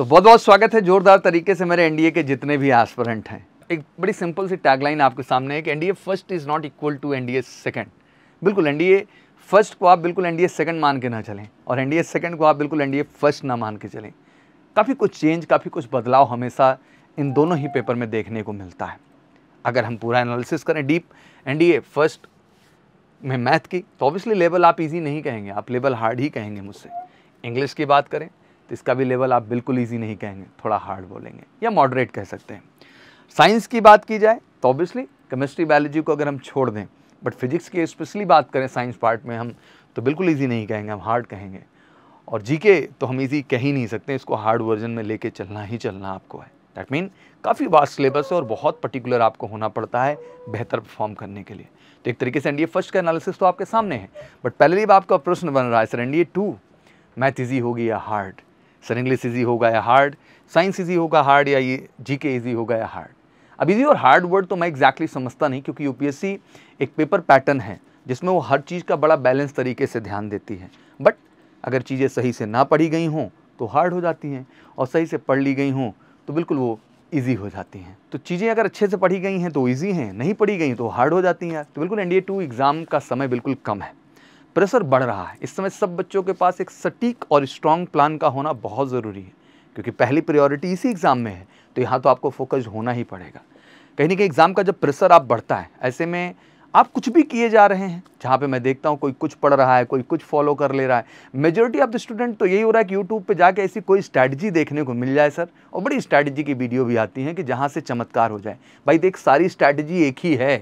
तो बहुत बहुत स्वागत है जोरदार तरीके से मेरे एनडीए के जितने भी एस्परेंट हैं एक बड़ी सिंपल सी टैगलाइन आपके सामने है कि NDA first is not equal to NDA second बिल्कुल एनडीए फर्स्ट को आप बिल्कुल एनडीए सेकंड मान के ना चलें और एनडीए सेकंड को आप बिल्कुल एनडीए फर्स्ट ना मान के चलें काफ़ी कुछ चेंज काफ़ी कुछ बदलाव हमेशा इन दोनों ही पेपर में देखने को मिलता है अगर हम पूरा एनालिसिस करें डीप एनडीए फर्स्ट में मैथ की तो ऑब्वियसली लेवल आप इजी नहीं कहेंगे आप लेवल हार्ड ही कहेंगे मुझसे इंग्लिश की बात करें तो इसका भी लेवल आप बिल्कुल ईजी नहीं कहेंगे थोड़ा हार्ड बोलेंगे या मॉडरेट कह सकते हैं साइंस की बात की जाए तो ऑब्वियसली केमिस्ट्री बायोलॉजी को अगर हम छोड़ दें बट फिजिक्स की स्पेशली बात करें साइंस पार्ट में हम तो बिल्कुल ईजी नहीं कहेंगे हम हार्ड कहेंगे और जीके तो हम इजी कह ही नहीं सकते इसको हार्ड वर्जन में लेके चलना ही चलना आपको है दैट मीन काफ़ी वास्ट सिलेबस है और बहुत पर्टिकुलर आपको होना पड़ता है बेहतर परफॉर्म करने के लिए तो एक तरीके से एनडीए फर्स्ट का एनालिसिस तो आपके सामने है बट पहले भी आपका प्रश्न बन रहा है sir NDA two math easy होगी या हार्ड सर इंग्लिश ईजी होगा या हार्ड साइंस ईजी होगा हार्ड या ये जी के ईजी होगा या हार्ड अब ईजी और हार्ड वर्ड तो मैं एग्जैक्टली exactly समझता नहीं क्योंकि यूपीएससी एक पेपर पैटर्न है जिसमें वो हर चीज़ का बड़ा बैलेंस तरीके से ध्यान देती है बट अगर चीज़ें सही से ना पढ़ी गई हों तो हार्ड हो जाती हैं और सही से पढ़ ली गई हों तो बिल्कुल वो ईजी हो जाती हैं तो चीज़ें अगर अच्छे से पढ़ी गई हैं तो ईजी हैं नहीं पढ़ी गई तो हार्ड हो जाती हैं तो बिल्कुल एन डी एग्ज़ाम का समय बिल्कुल कम है प्रेशर बढ़ रहा है इस समय सब बच्चों के पास एक सटीक और स्ट्रॉन्ग प्लान का होना बहुत ज़रूरी है क्योंकि पहली प्रायोरिटी इसी एग्ज़ाम में है तो यहाँ तो आपको फोकस होना ही पड़ेगा कहीं ना कहीं एग्ज़ाम का जब प्रेशर आप बढ़ता है ऐसे में आप कुछ भी किए जा रहे हैं जहाँ पे मैं देखता हूँ कोई कुछ पढ़ रहा है कोई कुछ फॉलो कर ले रहा है मेजोरिटी ऑफ द स्टूडेंट तो यही हो रहा है कि यूट्यूब पे जाके ऐसी कोई स्ट्रैटेजी देखने को मिल जाए सर और बड़ी स्ट्रैटेजी की वीडियो भी आती हैं कि जहाँ से चमत्कार हो जाए भाई देख सारी स्ट्रैटेजी एक ही है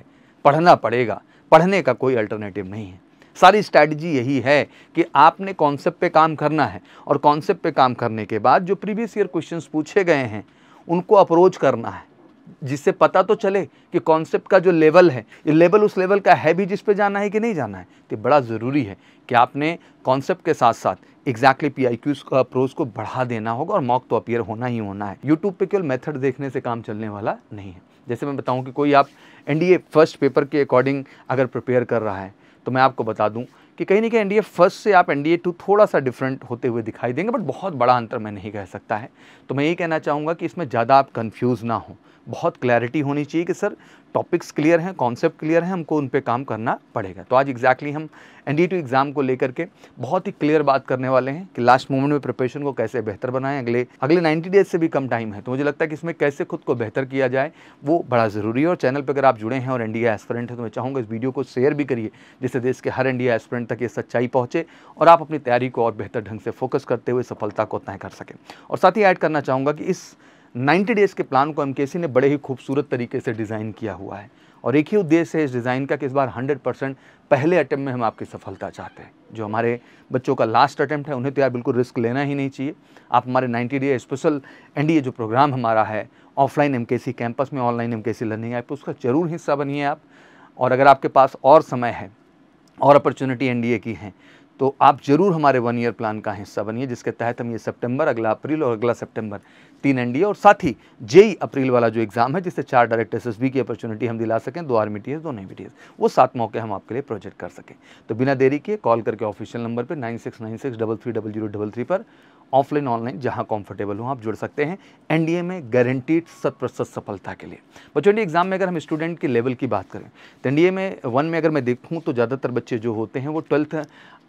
पढ़ना पड़ेगा पढ़ने का कोई अल्टरनेटिव नहीं है सारी स्ट्रैटेजी यही है कि आपने कॉन्सेप्ट पे काम करना है और कॉन्सेप्ट पे काम करने के बाद जो प्रीवियस ईयर क्वेश्चंस पूछे गए हैं उनको अप्रोच करना है जिससे पता तो चले कि कॉन्सेप्ट का जो लेवल है ये लेवल उस लेवल का है भी जिस पे जाना है कि नहीं जाना है तो बड़ा ज़रूरी है कि आपने कॉन्सेप्ट के साथ साथ एग्जैक्टली पी आई क्यूज का अप्रोच को बढ़ा देना होगा और मॉक तो अपियर होना ही होना है यूट्यूब पे केवल मेथड देखने से काम चलने वाला नहीं है जैसे मैं बताऊँ कि कोई आप एन फर्स्ट पेपर के अकॉर्डिंग अगर प्रिपेयर कर रहा है तो मैं आपको बता दूं कि कहीं ना कहीं एनडीए फर्स्ट से आप एनडीए टू थोड़ा सा डिफरेंट होते हुए दिखाई देंगे बट बहुत बड़ा अंतर मैं नहीं कह सकता है तो मैं ये कहना चाहूँगा कि इसमें ज़्यादा आप कन्फ्यूज़ ना हो बहुत क्लैरिटी होनी चाहिए कि सर टॉपिक्स क्लियर हैं कॉन्सेप्ट क्लियर हैं हमको उन पर काम करना पड़ेगा तो आज एग्जैक्टली exactly हम एन डी टू एग्ज़ाम को लेकर के बहुत ही क्लियर बात करने वाले हैं कि लास्ट मोमेंट में प्रिपरेशन को कैसे बेहतर बनाएं अगले अगले 90 डेज से भी कम टाइम है तो मुझे लगता है कि इसमें कैसे खुद को बेहतर किया जाए वो बड़ा ज़रूरी है और चैनल पर अगर आप जुड़े हैं और एन डी एस्परेंट है तो मैं चाहूँगा इस वीडियो को शेयर भी करिए जिससे देश के हर एन डी एस्परेंट तक ये सच्चाई पहुँचे और आप अपनी तैयारी को और बेहतर ढंग से फोकस करते हुए सफलता को तय कर सकें और साथ ही ऐड करना चाहूँगा कि इस 90 डेज़ के प्लान को एम ने बड़े ही खूबसूरत तरीके से डिज़ाइन किया हुआ है और एक ही उद्देश्य है इस डिज़ाइन का कि इस बार 100 परसेंट पहले अटैम्प्ट में हम आपकी सफलता चाहते हैं जो हमारे बच्चों का लास्ट अटैम्प्ट है उन्हें तो यार बिल्कुल रिस्क लेना ही नहीं चाहिए आप हमारे 90 डे स्पेशल एन जो प्रोग्राम हमारा है ऑफलाइन एम कैंपस में ऑनलाइन एम लर्निंग ऐप उसका ज़रूर हिस्सा बनिए आप और अगर आपके पास और समय है और अपॉर्चुनिटी एन की हैं तो आप ज़रूर हमारे वन ईयर प्लान का हिस्सा बनिए जिसके तहत हम ये सितंबर अगला अप्रैल और अगला सितंबर तीन एनडीए और साथ ही जेई अप्रैल वाला जो एग्ज़ाम है जिससे चार डायरेक्ट एस की अपॉर्चुनिटी हम दिला सकें दो आर्मी टी दो नई बी वो सात मौके हम आपके लिए प्रोजेक्ट कर सकें तो बिना देरी के कॉल करके ऑफिशियल नंबर पर nine six nine six double three double zero double three पर ऑफलाइन ऑनलाइन जहां कंफर्टेबल हो आप जुड़ सकते हैं एनडीए में गारंटीड शत प्रतिशत सफलता के लिए बच्चों एनडीए एग्जाम में अगर हम स्टूडेंट के लेवल की बात करें तो एनडीए में वन में अगर मैं देखूँ तो ज़्यादातर बच्चे जो होते हैं वो ट्वेल्थ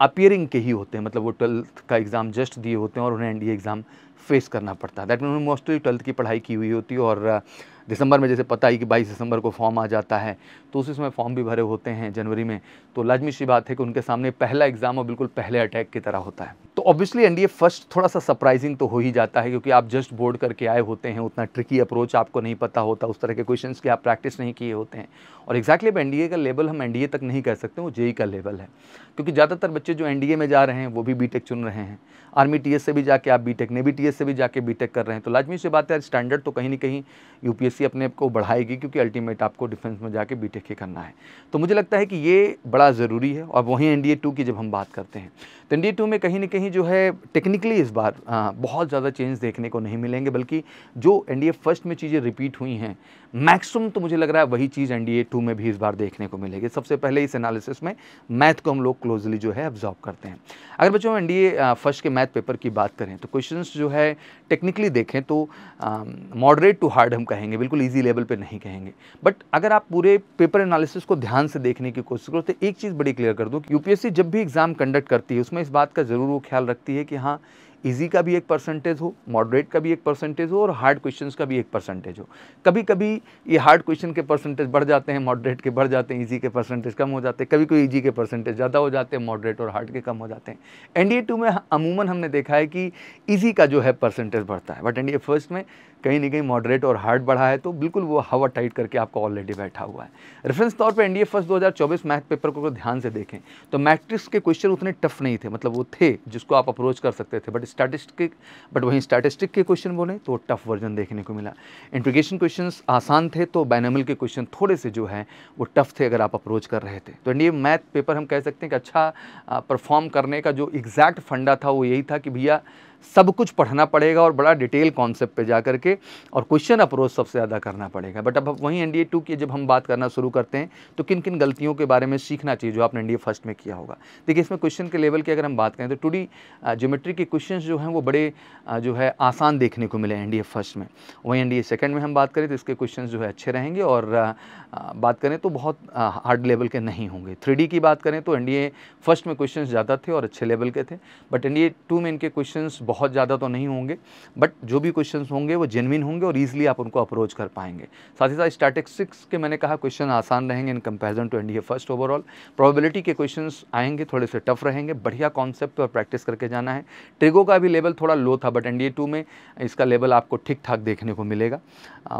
अपियरिंग के ही होते हैं मतलब वो ट्वेल्थ का एग्ज़ाम जस्ट दिए होते हैं और उन्हें एनडीए एग्ज़ाम फेस करना पड़ता है दैट मीन उन्होंने मोस्टली ट्वेल्थ की पढ़ाई की हुई होती है और दिसंबर में जैसे पता ही कि 22 दिसंबर को फॉर्म आ जाता है तो उसी समय फॉर्म भी भरे होते हैं जनवरी में तो लाजमी सी बात है कि उनके सामने पहला एग्ज़ाम और बिल्कुल पहले अटैक की तरह होता है तो ऑब्वियसली एनडीए फर्स्ट थोड़ा सा सरप्राइजिंग तो हो ही जाता है क्योंकि आप जस्ट बोर्ड करके आए होते हैं उतना ट्रिकी अप्रोच आपको नहीं पता होता उस तरह के क्वेश्चन के आप प्रैक्टिस नहीं किए होते हैं और एक्जैक्टली अब एनडीए का लेवल हम एनडीए तक नहीं कह सकते वो जेई e e का लेवल है क्योंकि ज़्यादातर बच्चे जो एनडीए में जा रहे हैं वो भी बीटेक चुन रहे हैं आर्मी टीएस से भी जाके आप बीटेक नेवी टीएस बीबीए से भी जाके बीटेक कर रहे हैं तो लाजमी से बात है स्टैंडर्ड तो कहीं ना कहीं यूपीएससी अपने आप को बढ़ाएगी क्योंकि अल्टीमेट आपको डिफेंस में जाके बीटेक ही करना है तो मुझे लगता है कि ये बड़ा ज़रूरी है और वहीं एन डी की जब हम बात करते हैं तो एन डी में कहीं ना कहीं जो है टेक्निकली इस बार आ, बहुत ज़्यादा चेंज देखने को नहीं मिलेंगे बल्कि जो एन फर्स्ट में चीज़ें रिपीट हुई हैं मैक्सिमम तो मुझे लग रहा है वही चीज़ एन डी में भी इस बार देखने को मिलेगी सबसे पहले इस एनालिसिस में मैथ को हम लोग क्लोजली जो है ऑब्जॉर्व करते हैं अगर बच्चों एन डी फर्स्ट के मैथ पेपर की बात करें तो क्वेश्चन जो है है टेक्निकली देखें तो मॉडरेट टू हार्ड हम कहेंगे बिल्कुल ईजी लेवल पर नहीं कहेंगे बट अगर आप पूरे पेपर एनालिसिस को ध्यान से देखने की कोशिश करो तो एक चीज़ बड़ी क्लियर कर दूँ कि यूपीएससी जब भी एग्ज़ाम कंडक्ट करती है उसमें इस बात का ज़रूर वो ख्याल रखती है कि हाँ ईजी का भी एक परसेंटेज हो मॉडरेट का भी एक परसेंटेज हो और हार्ड क्वेश्चंस का भी एक परसेंटेज हो कभी कभी ये हार्ड क्वेश्चन के परसेंटेज बढ़ जाते हैं मॉडरेट के बढ़ जाते हैं ईजी के परसेंटेज कम हो जाते हैं कभी कोई ईजी के परसेंटेज ज़्यादा हो जाते हैं मॉडरेट और हार्ड के कम हो जाते हैं एन डी में अमूमन हमने देखा है कि ईजी का जो है परसेंटेज बढ़ता है बट एन डी फर्स्ट में कहीं ना कहीं मॉडरेट और हार्ड बढ़ा है तो बिल्कुल वो हवा टाइट करके आपका ऑलरेडी बैठा हुआ है रेफरेंस तौर पर एन ए फर्स्ट चौबीस मैथ पेपर को तो ध्यान से देखें तो मैट्रिक्स के क्वेश्चन उतने टफ नहीं थे मतलब वो थे जिसको आप अप्रोच कर सकते थे बट स्टैटिस्टिक बट वहीं स्टैटिस्टिक के क्वेश्चन बोले तो टफ वर्जन देखने को मिला इंट्रीगेशन क्वेश्चन आसान थे तो बैनमल के क्वेश्चन थोड़े से जो हैं वो टफ थे अगर आप अप्रोच कर रहे थे तो ये मैथ पेपर हम कह सकते हैं कि अच्छा परफॉर्म करने का जो एग्जैक्ट फंडा था वो यही था कि भैया सब कुछ पढ़ना पड़ेगा और बड़ा डिटेल कॉन्सेप्ट पे जा करके और क्वेश्चन अप्रोच सबसे ज़्यादा करना पड़ेगा बट अब वहीं एन डी टू की जब हम बात करना शुरू करते हैं तो किन किन गलतियों के बारे में सीखना चाहिए जो आपने एन डी फर्स्ट में किया होगा देखिए इसमें क्वेश्चन के लेवल की अगर हम बात करें तो टू डी ज्योमेट्री के क्वेश्चन जो हैं वो बड़े uh, जो है आसान देखने को मिले एन डी फर्स्ट में वहीं एन डी सेकेंड में हम बात करें तो इसके क्वेश्चन जो है अच्छे रहेंगे और uh, uh, बात करें तो बहुत हार्ड लेवल के नहीं होंगे थ्री की बात करें तो एन फर्स्ट में क्वेश्चन ज़्यादा थे और अच्छे लेवल के थे बट एन डी में इनके क्वेश्चन बहुत ज़्यादा तो नहीं होंगे बट जो भी क्वेश्चन होंगे वो जेनविन होंगे और ईजिली आप उनको अप्रोच कर पाएंगे साथ ही साथ स्टैटिस्टिक्स के मैंने कहा क्वेश्चन आसान रहेंगे in comparison to NDA first overall probability के क्वेश्चन आएंगे थोड़े से टफ रहेंगे बढ़िया कॉन्सेप्ट और प्रैक्टिस करके जाना है ट्रिगो का भी लेवल थोड़ा लो था बट एनडीए टू में इसका लेवल आपको ठीक ठाक देखने को मिलेगा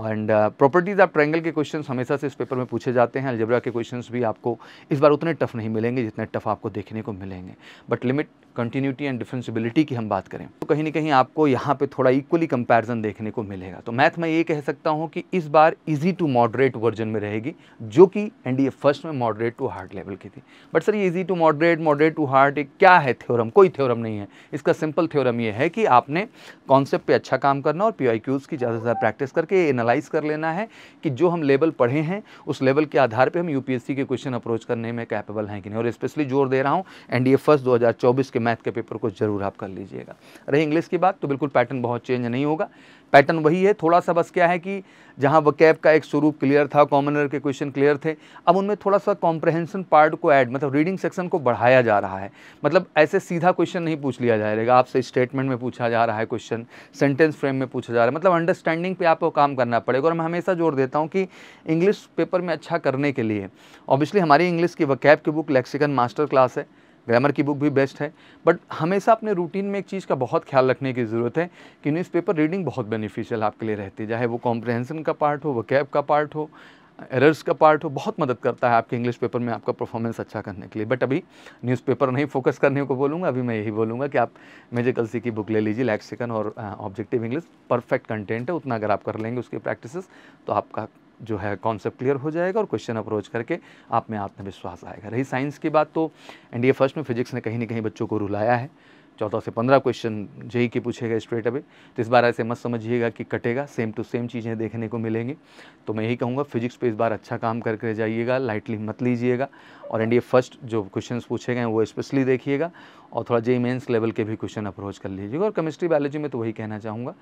एंड प्रॉपर्टीज़ ऑफ ट्रैंगल के क्वेश्चन हमेशा से इस पेपर में पूछे जाते हैं अलजबरा के क्वेश्चन भी आपको इस बार उतने टफ नहीं मिलेंगे जितने टफ आपको देखने को मिलेंगे but limit continuity and differentiability की हम बात करें तो कहीं ना कहीं आपको यहाँ पे थोड़ा इक्वली कंपैरिजन देखने को मिलेगा तो मैथ में ये कह सकता हूँ कि इस बार इजी टू मॉडरेट वर्जन में रहेगी जो कि एनडीए फर्स्ट में मॉडरेट टू हार्ड लेवल की थी बट सर ये easy to moderate moderate to hard एक क्या है थ्योरम कोई थ्योरम नहीं है इसका सिंपल थ्योरम ये है कि आपने कॉन्सेप्ट पर अच्छा काम करना और पी की ज़्यादा से ज़्यादा प्रैक्टिस करके एनालाइज कर लेना है कि जो हम लेवल पढ़े हैं उस लेवल के आधार पर हम यू के क्वेश्चन अप्रोच करने में कैपेबल हैं कि नहीं और स्पेशली जोर दे रहा हूँ एन फर्स्ट दो के मैथ के पेपर को जरूर आप कर लीजिएगा रही इंग्लिश की बात तो बिल्कुल पैटर्न बहुत चेंज नहीं होगा पैटर्न वही है थोड़ा सा बस क्या है कि जहाँ वकैब का एक स्वरूप क्लियर था कॉमनर के क्वेश्चन क्लियर थे अब उनमें थोड़ा सा कॉम्प्रहेंसन पार्ट को ऐड मतलब रीडिंग सेक्शन को बढ़ाया जा रहा है मतलब ऐसे सीधा क्वेश्चन नहीं पूछ लिया जाएगा आपसे स्टेटमेंट में पूछा जा रहा है क्वेश्चन सेंटेंस फ्रेम में पूछा जा रहा है मतलब अंडरस्टैंडिंग पर आपको काम करना पड़ेगा और मैं हमेशा जोर देता हूँ कि इंग्लिश पेपर में अच्छा करने के लिए ऑब्वियसली हमारी इंग्लिश की वकैब की बुक लेक्सिकन मास्टर क्लास है ग्रामर की बुक भी बेस्ट है बट हमेशा अपने रूटीन में एक चीज़ का बहुत ख्याल रखने की ज़रूरत है कि न्यूज़पेपर रीडिंग बहुत बेनिफिशियल आपके लिए रहती है चाहे वो कॉम्प्रहेंसन का पार्ट हो वो कैब का पार्ट हो एरर्स का पार्ट हो बहुत मदद करता है आपके इंग्लिश पेपर में आपका परफॉर्मेंस अच्छा करने के लिए बट अभी न्यूज़पेपर नहीं फोकस करने को बोलूँगा अभी मैं यही बोलूँगा कि आप मेजर कलसी की बुक ले लीजिए लैक्सिकन और ऑब्जेक्टिव इंग्लिश परफेक्ट कंटेंट है उतना अगर आप कर लेंगे उसकी प्रैक्टिस तो आपका जो है कॉन्सेप्ट क्लियर हो जाएगा और क्वेश्चन अप्रोच करके आप में आत्मविश्वास आएगा रही साइंस की बात तो एन फर्स्ट में फिजिक्स ने कहीं ना कहीं बच्चों को रुलाया है चौदह से पंद्रह क्वेश्चन जेई के पूछेगा स्ट्रेट अवे तो इस बार ऐसे मत समझिएगा कि कटेगा सेम टू सेम चीज़ें देखने को मिलेंगी तो मैं यही कहूँगा फिजिक्स पे इस बार अच्छा काम करके जाइएगा लाइटली मत लीजिएगा और एनडीए फर्स्ट जो क्वेश्चंस पूछे गए हैं वो स्पेशली देखिएगा और थोड़ा जे मेन्स लेवल के भी क्वेश्चन अप्रोच कर लीजिएगा और केमिस्ट्री बायोलॉजी में तो वही कहना चाहूँगा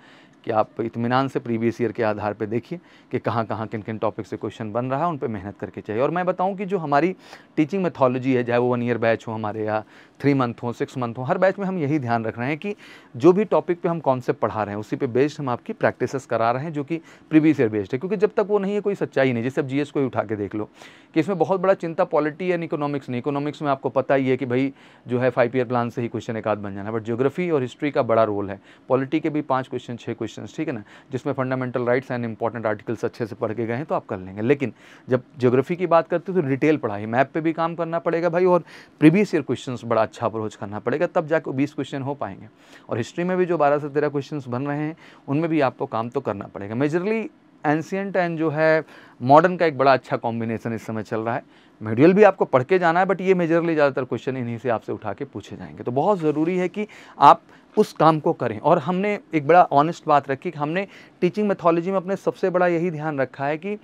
कि आप इतमान से प्रीवियस ईयर के आधार पर देखिए कि कहाँ कहाँ किन किन टॉपिक से क्वेश्चन बन रहा है उन पर मेहनत करके चाहिए और मैं बताऊँ कि जो हमारी टीचिंग मेथोलॉजी है चाहे वो वन ईयर बैच हो हमारे या थ्री मंथ हो सिक्स मंथ हो हर बैच में हम यही ध्यान रख रहे हैं कि जो भी टॉपिक पर हम कॉन्सेप्ट पढ़ा रहे हैं उसी पर बेस्ड हम आपकी प्रैक्टिस करा रहे हैं जो कि प्रीवियस ईयर बेस्ड है क्योंकि जब तक वो नहीं है कोई सच्चाई नहीं जैसे अब जी को ही उठा के देख लो कि इसमें बहुत बड़ा चिंता पॉलिटी एंड इकोनॉमिक्स नहीं इकोनॉमिक्स में आपको पता ही है कि भाई जो है फाइव ईयर प्लान से ही क्वेश्चन एक आध बन जाना बट जियोग्राफी और हिस्ट्री का बड़ा रोल है पॉलिटी के भी पाँच क्वेश्चन छः क्वेश्चन ठीक है ना जिसमें fundamental rights and important articles अच्छे से पढ़ के गए हैं तो आप कर लेंगे लेकिन जब जियोग्राफी की बात करते हो तो डिटेल पढ़ाई मैप पर भी काम करना पड़ेगा भाई और प्रीवियस ईयर क्वेश्चन बड़ा अच्छा अप्रोच करना पड़ेगा तब जाकर बीस क्वेश्चन हो पाएंगे और हिस्ट्री में भी जो बारह से तेरह क्वेश्चन बन रहे हैं उनमें भी आपको काम तो करना पड़ेगा मेजरली एंशियंट एंड जो है मॉडर्न का एक बड़ा अच्छा कॉम्बिनेशन इस समय चल रहा है मेडियल भी आपको पढ़ के जाना है बट ये मेजरली ज़्यादातर क्वेश्चन इन्हीं से आपसे उठा के पूछे जाएंगे तो बहुत ज़रूरी है कि आप उस काम को करें और हमने एक बड़ा ऑनेस्ट बात रखी कि हमने टीचिंग मेथोलॉजी में अपने सबसे बड़ा यही ध्यान रखा है कि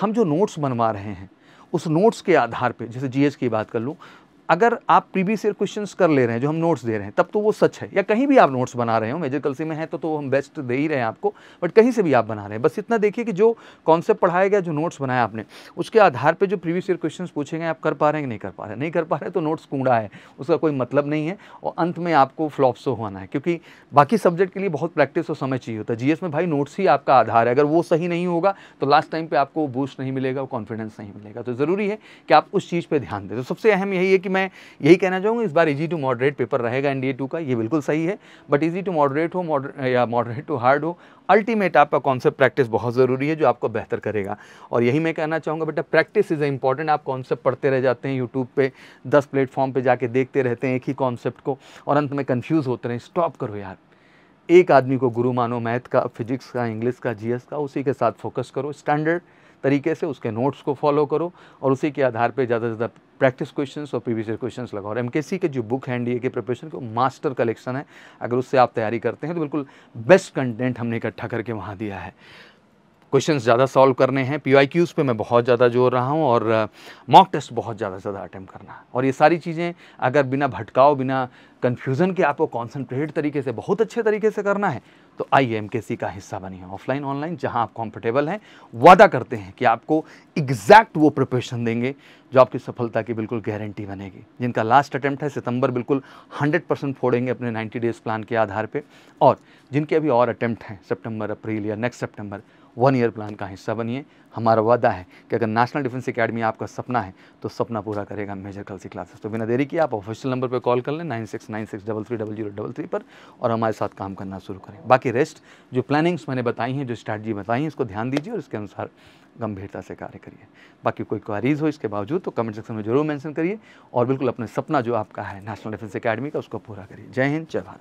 हम जो नोट्स बनवा रहे हैं उस नोट्स के आधार पे जैसे जीएस की बात कर लूँ अगर आप प्रीवियस ईयर क्वेश्चंस कर ले रहे हैं जो हम नोट्स दे रहे हैं तब तो वो सच है या कहीं भी आप नोट्स बना रहे हो मेजर कलसी में है तो तो हम बेस्ट दे ही रहे हैं आपको बट कहीं से भी आप बना रहे हैं बस इतना देखिए कि जो कॉन्सेप्ट पढ़ाया गया जो नोट्स बनाया आपने उसके आधार पर जो प्रीवियस ईयर क्वेश्चन पूछे गए आप कर पा रहे हैं कि नहीं कर पा रहे नहीं कर पा रहे तो नोट्स कूड़ा है उसका कोई मतलब नहीं है और अंत में आपको फ्लॉप सो होना है क्योंकि बाकी सब्जेक्ट के लिए बहुत प्रैक्टिस और समय चाहिए होता है जीएस में भाई नोट्स ही आपका आधार है अगर वो सही नहीं होगा तो लास्ट टाइम पर आपको बूस्ट नहीं मिलेगा कॉन्फिडेंस नहीं मिलेगा तो ज़रूरी है कि आप उस चीज़ पर ध्यान दें तो सबसे अहम यही है कि मैं यही कहना चाहूँगा इस बार इजी टू मॉडरेट पेपर रहेगा एन टू का ये बिल्कुल सही है बट इजी टू मॉडरेट हो मॉडरे या मॉडरेट टू हार्ड हो अल्टीमेट आपका कॉन्सेप्ट प्रैक्टिस बहुत ज़रूरी है जो आपको बेहतर करेगा और यही मैं कहना चाहूँगा बेटा प्रैक्टिस इज़ इंपॉर्टेंट आप कॉन्सेप्ट पढ़ते रह जाते हैं यूट्यूब पे दस प्लेटफॉर्म पे जाके देखते रहते हैं एक ही कॉन्सेप्ट को और अंत में कन्फ्यूज होते रहें स्टॉप करो यार एक आदमी को गुरु मानो मैथ का फिजिक्स का इंग्लिश का जीएस का उसी के साथ फोकस करो स्टैंडर्ड तरीके से उसके नोट्स को फॉलो करो और उसी के आधार पर ज़्यादा से ज़्यादा प्रैक्टिस क्वेश्चंस और प्रीवियस क्वेश्चंस लगाओ और एमकेसी के जो बुक है ए के प्रिपरेशन को मास्टर कलेक्शन है अगर उससे आप तैयारी करते हैं तो बिल्कुल बेस्ट कंटेंट हमने इकट्ठा करके वहाँ दिया है क्वेश्चंस ज़्यादा सॉल्व करने हैं पी आई पे मैं बहुत ज़्यादा जोर रहा हूँ और मॉक टेस्ट बहुत ज़्यादा ज़्यादा अटैम्प्ट करना और ये सारी चीज़ें अगर बिना भटकाओ बिना कन्फ्यूज़न के आपको कॉन्सनट्रेट तरीके से बहुत अच्छे तरीके से करना है तो आई एम के सी का हिस्सा है ऑफलाइन ऑनलाइन जहाँ आप कॉम्फर्टेबल हैं वादा करते हैं कि आपको एग्जैक्ट वो प्रिपरेशन देंगे जो आपकी सफलता की बिल्कुल गारंटी बनेगी जिनका लास्ट अटैम्प्ट है सितंबर बिल्कुल 100 परसेंट फोड़ेंगे अपने 90 डेज़ प्लान के आधार पर और जिनके अभी और अटैम्प्ट हैं सितंबर अप्रैल या नेक्स्ट सितंबर वन ईयर प्लान का हिस्सा बनिए हमारा वादा है कि अगर नेशनल डिफेंस अकेडमी आपका सपना है तो सपना पूरा करेगा मेजर कलसी क्लासेस तो बिना देरी किए आप ऑफिशियल नंबर पर कॉल कर लें nine six nine six double three double zero double three पर और हमारे साथ काम करना शुरू करें बाकी रेस्ट जो प्लानिंग्स मैंने बताई हैं जो स्ट्रैटी बताई हैं इसको ध्यान दीजिए और इसके अनुसार गंभीरता से कार्य करिए बाकी कोई क्वारीज हो इसके बावजूद तो कमेंट सेक्शन में जरूर मेंशन करिए और बिल्कुल अपने सपना जो आपका है नेशनल डिफेंस अकेडमी का उसको पूरा करिए जय हिंद जय भारत